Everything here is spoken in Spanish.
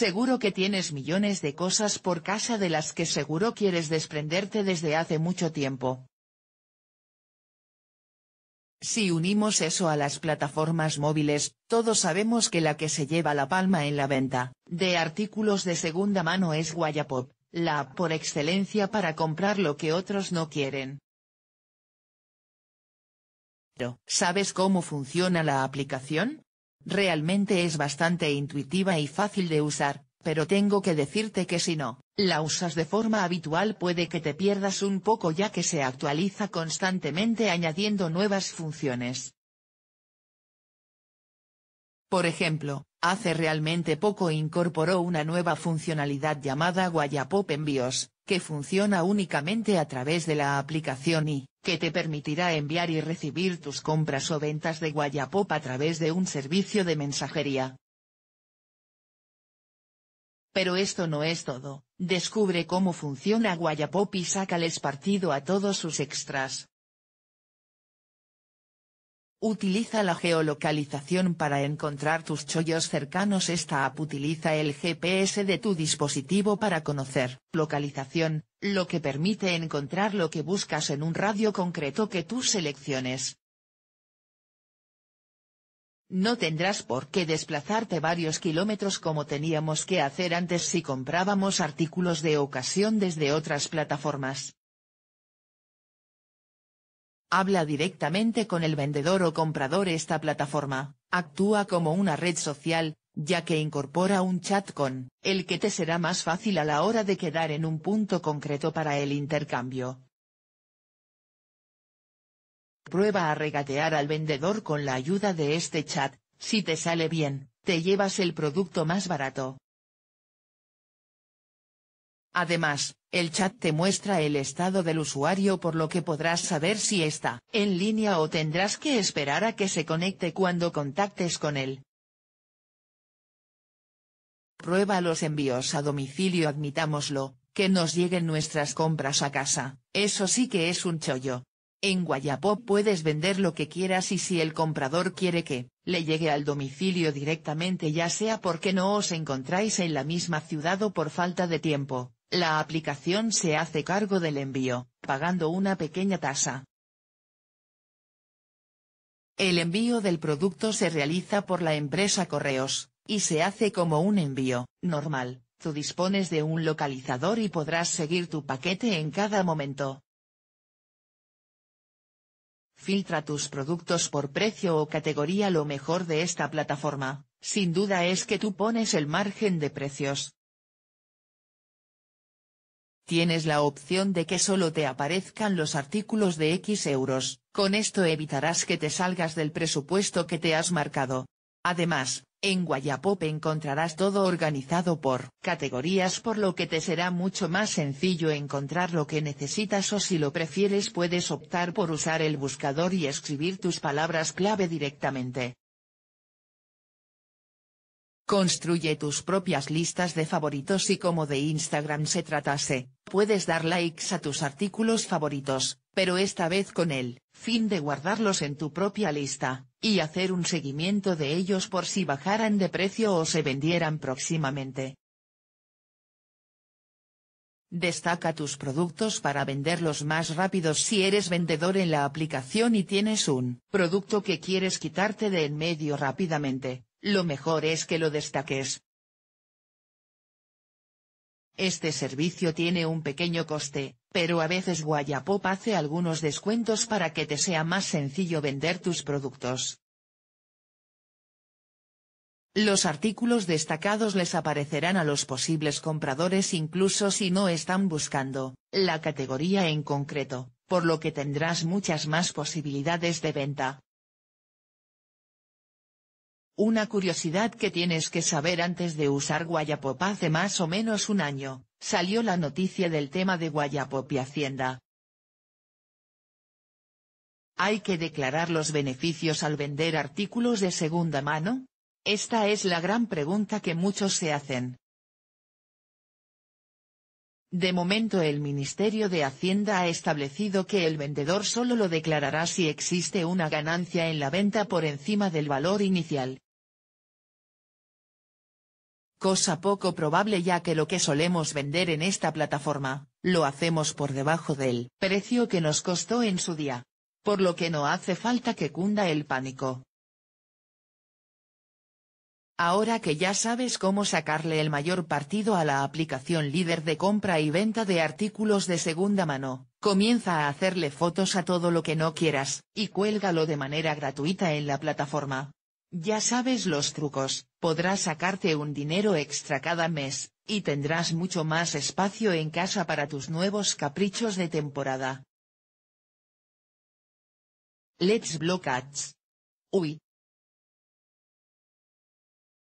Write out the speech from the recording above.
Seguro que tienes millones de cosas por casa de las que seguro quieres desprenderte desde hace mucho tiempo. Si unimos eso a las plataformas móviles, todos sabemos que la que se lleva la palma en la venta de artículos de segunda mano es Guayapop, la app por excelencia para comprar lo que otros no quieren. ¿Sabes cómo funciona la aplicación? Realmente es bastante intuitiva y fácil de usar, pero tengo que decirte que si no, la usas de forma habitual puede que te pierdas un poco ya que se actualiza constantemente añadiendo nuevas funciones. Por ejemplo, hace realmente poco incorporó una nueva funcionalidad llamada Guayapop Envíos, que funciona únicamente a través de la aplicación y, que te permitirá enviar y recibir tus compras o ventas de Guayapop a través de un servicio de mensajería. Pero esto no es todo, descubre cómo funciona Guayapop y sácales partido a todos sus extras. Utiliza la geolocalización para encontrar tus chollos cercanos. Esta app utiliza el GPS de tu dispositivo para conocer localización, lo que permite encontrar lo que buscas en un radio concreto que tú selecciones. No tendrás por qué desplazarte varios kilómetros como teníamos que hacer antes si comprábamos artículos de ocasión desde otras plataformas. Habla directamente con el vendedor o comprador esta plataforma, actúa como una red social, ya que incorpora un chat con el que te será más fácil a la hora de quedar en un punto concreto para el intercambio. Prueba a regatear al vendedor con la ayuda de este chat, si te sale bien, te llevas el producto más barato. Además, el chat te muestra el estado del usuario por lo que podrás saber si está en línea o tendrás que esperar a que se conecte cuando contactes con él. Prueba los envíos a domicilio admitámoslo, que nos lleguen nuestras compras a casa, eso sí que es un chollo. En Guayapop puedes vender lo que quieras y si el comprador quiere que, le llegue al domicilio directamente ya sea porque no os encontráis en la misma ciudad o por falta de tiempo, la aplicación se hace cargo del envío, pagando una pequeña tasa. El envío del producto se realiza por la empresa Correos, y se hace como un envío, normal, tú dispones de un localizador y podrás seguir tu paquete en cada momento. Filtra tus productos por precio o categoría Lo mejor de esta plataforma, sin duda es que tú pones el margen de precios, tienes la opción de que solo te aparezcan los artículos de X euros, con esto evitarás que te salgas del presupuesto que te has marcado. Además, en Guayapop encontrarás todo organizado por categorías por lo que te será mucho más sencillo encontrar lo que necesitas o si lo prefieres puedes optar por usar el buscador y escribir tus palabras clave directamente. Construye tus propias listas de favoritos y como de Instagram se tratase, puedes dar likes a tus artículos favoritos, pero esta vez con el fin de guardarlos en tu propia lista, y hacer un seguimiento de ellos por si bajaran de precio o se vendieran próximamente. Destaca tus productos para venderlos más rápido si eres vendedor en la aplicación y tienes un producto que quieres quitarte de en medio rápidamente lo mejor es que lo destaques. Este servicio tiene un pequeño coste, pero a veces Guayapop hace algunos descuentos para que te sea más sencillo vender tus productos. Los artículos destacados les aparecerán a los posibles compradores incluso si no están buscando la categoría en concreto, por lo que tendrás muchas más posibilidades de venta. Una curiosidad que tienes que saber antes de usar Guayapop hace más o menos un año, salió la noticia del tema de Guayapop y Hacienda. ¿Hay que declarar los beneficios al vender artículos de segunda mano? Esta es la gran pregunta que muchos se hacen. De momento el Ministerio de Hacienda ha establecido que el vendedor solo lo declarará si existe una ganancia en la venta por encima del valor inicial, cosa poco probable ya que lo que solemos vender en esta plataforma, lo hacemos por debajo del precio que nos costó en su día. Por lo que no hace falta que cunda el pánico. Ahora que ya sabes cómo sacarle el mayor partido a la aplicación líder de compra y venta de artículos de segunda mano, comienza a hacerle fotos a todo lo que no quieras, y cuélgalo de manera gratuita en la plataforma. Ya sabes los trucos. Podrás sacarte un dinero extra cada mes, y tendrás mucho más espacio en casa para tus nuevos caprichos de temporada. Let's Block Ads. Uy,